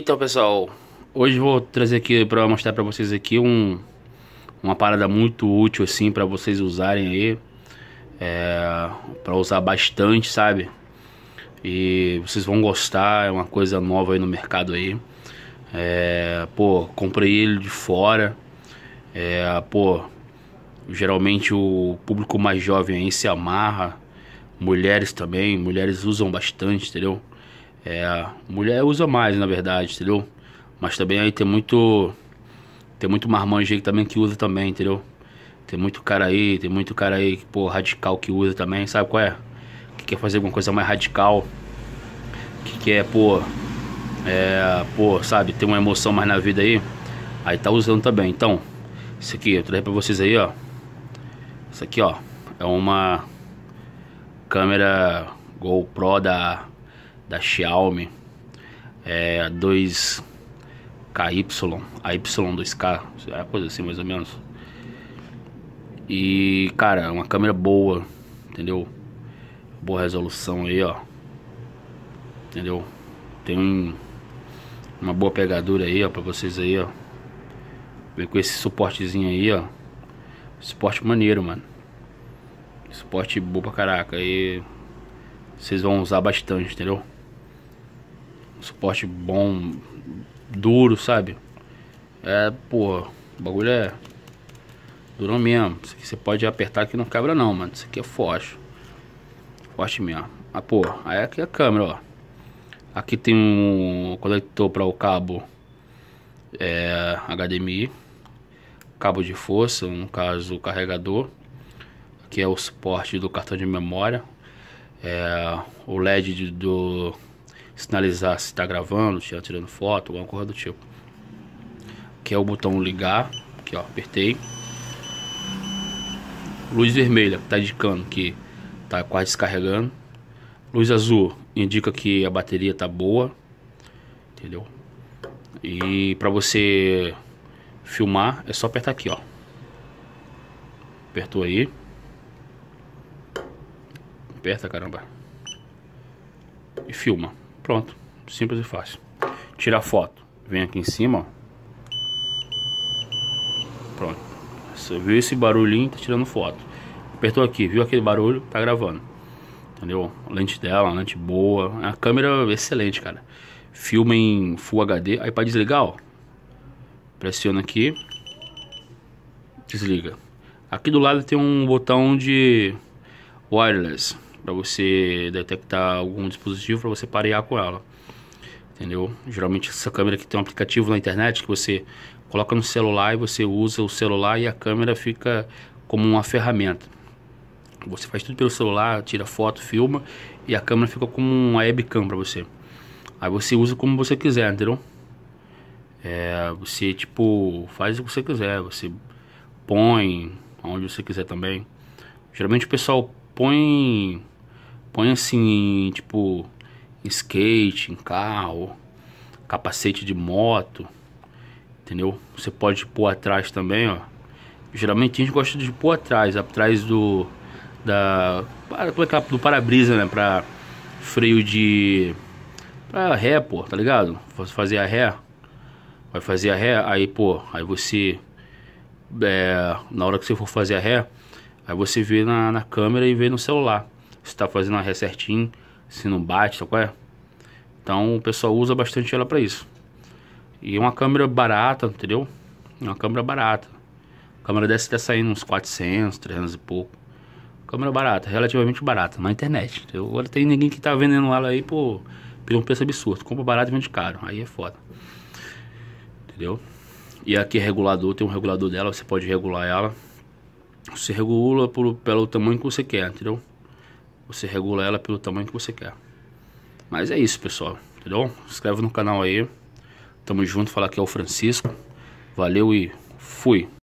Então, pessoal, hoje vou trazer aqui para mostrar para vocês aqui um uma parada muito útil assim para vocês usarem aí, é, para usar bastante, sabe? E vocês vão gostar, é uma coisa nova aí no mercado aí. É, pô, comprei ele de fora. É, pô, geralmente o público mais jovem aí se amarra. Mulheres também, mulheres usam bastante, entendeu? É, mulher usa mais, na verdade, entendeu? Mas também aí tem muito. Tem muito marmanjo aí também que usa também, entendeu? Tem muito cara aí, tem muito cara aí, pô, radical que usa também, sabe qual é? Que quer fazer alguma coisa mais radical. Que quer, pô. É, pô, sabe, ter uma emoção mais na vida aí. Aí tá usando também. Então, isso aqui, eu trago pra vocês aí, ó. Isso aqui, ó. É uma câmera GoPro da da Xiaomi, é, 2KY, a Y2K, é coisa assim mais ou menos. E, cara, é uma câmera boa, entendeu? Boa resolução aí, ó. Entendeu? Tem um, uma boa pegadura aí, ó, pra vocês aí, ó. Vem com esse suportezinho aí, ó. Suporte maneiro, mano. Suporte bom pra caraca. E vocês vão usar bastante, entendeu? suporte bom, duro, sabe? É, pô, o bagulho é durão mesmo. Isso aqui você pode apertar que não quebra não, mano. Isso aqui é forte. Forte mesmo. Ah, pô, aí aqui é a câmera, ó. Aqui tem um conector para o cabo é, HDMI, cabo de força, no caso o carregador, que é o suporte do cartão de memória, é, o LED do sinalizar se está gravando, se está tirando foto, alguma coisa do tipo. Que é o botão ligar, aqui ó, apertei. Luz vermelha está indicando que está quase descarregando. Luz azul indica que a bateria está boa, entendeu? E para você filmar é só apertar aqui, ó. Apertou aí. Aperta, caramba. E filma. Pronto, simples e fácil. Tira a foto, vem aqui em cima, ó. Pronto. Você viu esse barulhinho, tá tirando foto. Apertou aqui, viu aquele barulho, tá gravando. Entendeu? lente dela, lente boa, a câmera é excelente, cara. Filma em Full HD, aí para desligar, ó. Pressiona aqui. Desliga. Aqui do lado tem um botão de wireless para você detectar algum dispositivo para você parear com ela. Entendeu? Geralmente essa câmera que tem um aplicativo na internet que você coloca no celular e você usa o celular e a câmera fica como uma ferramenta. Você faz tudo pelo celular, tira foto, filma e a câmera fica como uma webcam para você. Aí você usa como você quiser, entendeu? É, você tipo faz o que você quiser, você põe onde você quiser também. Geralmente o pessoal põe Põe assim, tipo, em skate, em carro, capacete de moto, entendeu? Você pode pôr atrás também, ó. Geralmente a gente gosta de pôr atrás, atrás do da é é? do para-brisa, né, para freio de para ré, pô, tá ligado? Fazer a ré, vai fazer a ré, aí pô, aí você é, na hora que você for fazer a ré, aí você vê na, na câmera e vê no celular se tá fazendo a ré certinho, se não bate, tá qual é? Então o pessoal usa bastante ela para isso. E é uma câmera barata, entendeu? É uma câmera barata. A câmera dessa tá saindo uns 400, 300 e pouco. Câmera barata, relativamente barata, na internet. Entendeu? Agora tem ninguém que tá vendendo ela aí por, por um preço absurdo. Compra barato e vende caro. Aí é foda. Entendeu? E aqui é regulador, tem um regulador dela, você pode regular ela. Você regula por, pelo tamanho que você quer, entendeu? Você regula ela pelo tamanho que você quer. Mas é isso, pessoal. Entendeu? Se inscreve no canal aí. Tamo junto. fala que é o Francisco. Valeu e fui.